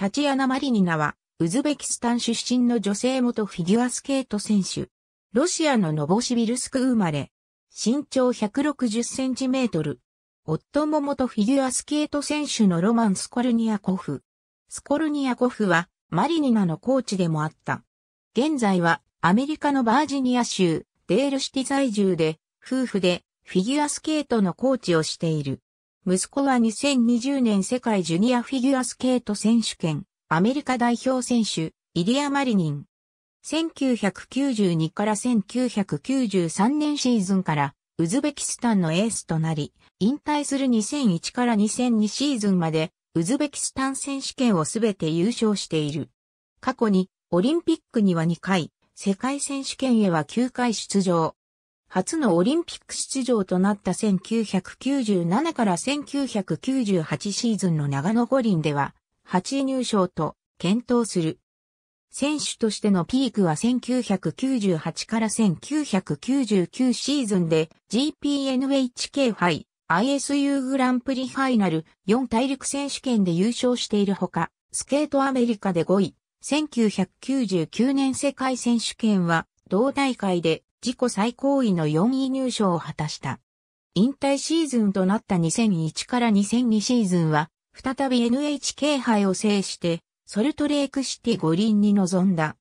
タチアナ・マリニナは、ウズベキスタン出身の女性元フィギュアスケート選手。ロシアのノボシビルスク生まれ。身長160センチメートル。夫も元フィギュアスケート選手のロマン・スコルニアコフ。スコルニアコフは、マリニナのコーチでもあった。現在は、アメリカのバージニア州、デールシティ在住で、夫婦で、フィギュアスケートのコーチをしている。息子は2020年世界ジュニアフィギュアスケート選手権、アメリカ代表選手、イリア・マリニン。1992から1993年シーズンから、ウズベキスタンのエースとなり、引退する2001から2002シーズンまで、ウズベキスタン選手権をすべて優勝している。過去に、オリンピックには2回、世界選手権へは9回出場。初のオリンピック出場となった1997から1998シーズンの長野五輪では、8位入賞と検討する。選手としてのピークは1998から1999シーズンで GPNHK 杯 ISU グランプリファイナル4大陸選手権で優勝しているほか、スケートアメリカで5位、1999年世界選手権は同大会で自己最高位の4位入賞を果たした。引退シーズンとなった2001から2002シーズンは、再び NHK 杯を制して、ソルトレークシティ五輪に臨んだ。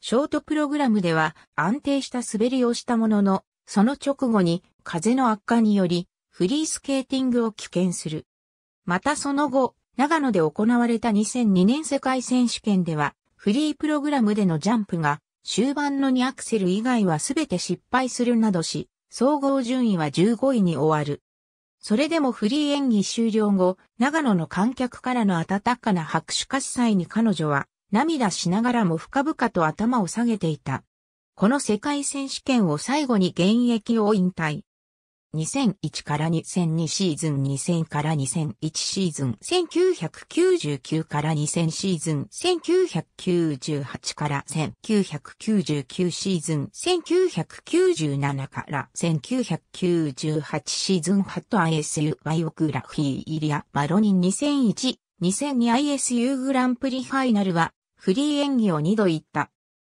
ショートプログラムでは安定した滑りをしたものの、その直後に風の悪化により、フリースケーティングを危険する。またその後、長野で行われた2002年世界選手権では、フリープログラムでのジャンプが終盤の2アクセル以外はすべて失敗するなどし、総合順位は15位に終わる。それでもフリー演技終了後、長野の観客からの温かな拍手喝采に彼女は涙しながらも深々と頭を下げていた。この世界選手権を最後に現役を引退。2001から2002シーズン2000から2001シーズン1999から2000シーズン1998から1999シーズン1997から1998シーズンハット ISU バイオグラフィーイリアマロニン2001 2002ISU グランプリファイナルはフリー演技を2度行った。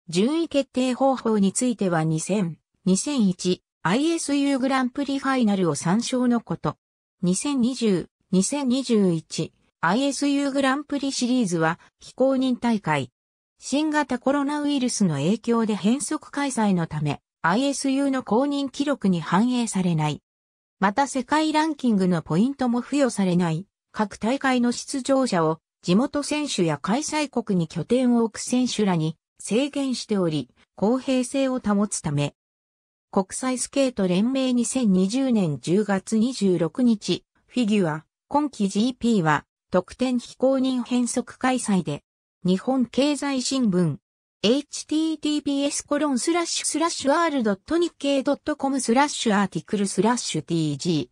順位決定方法については2000、2001、ISU グランプリファイナルを参照のこと。2020、2021、ISU グランプリシリーズは非公認大会。新型コロナウイルスの影響で変則開催のため、ISU の公認記録に反映されない。また世界ランキングのポイントも付与されない。各大会の出場者を地元選手や開催国に拠点を置く選手らに制限しており、公平性を保つため、国際スケート連盟2020年10月26日、フィギュア、今季 GP は、特典非公認変則開催で、日本経済新聞、https コロンスラッシュスラッシュルドットケイドットコムスラッシュアーティクルスラッシュ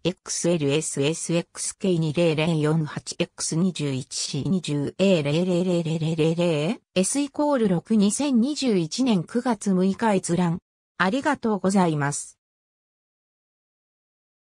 tgxlssxk200408x21c20a0000000s イコール62021年9月6日閲覧ありがとうございます。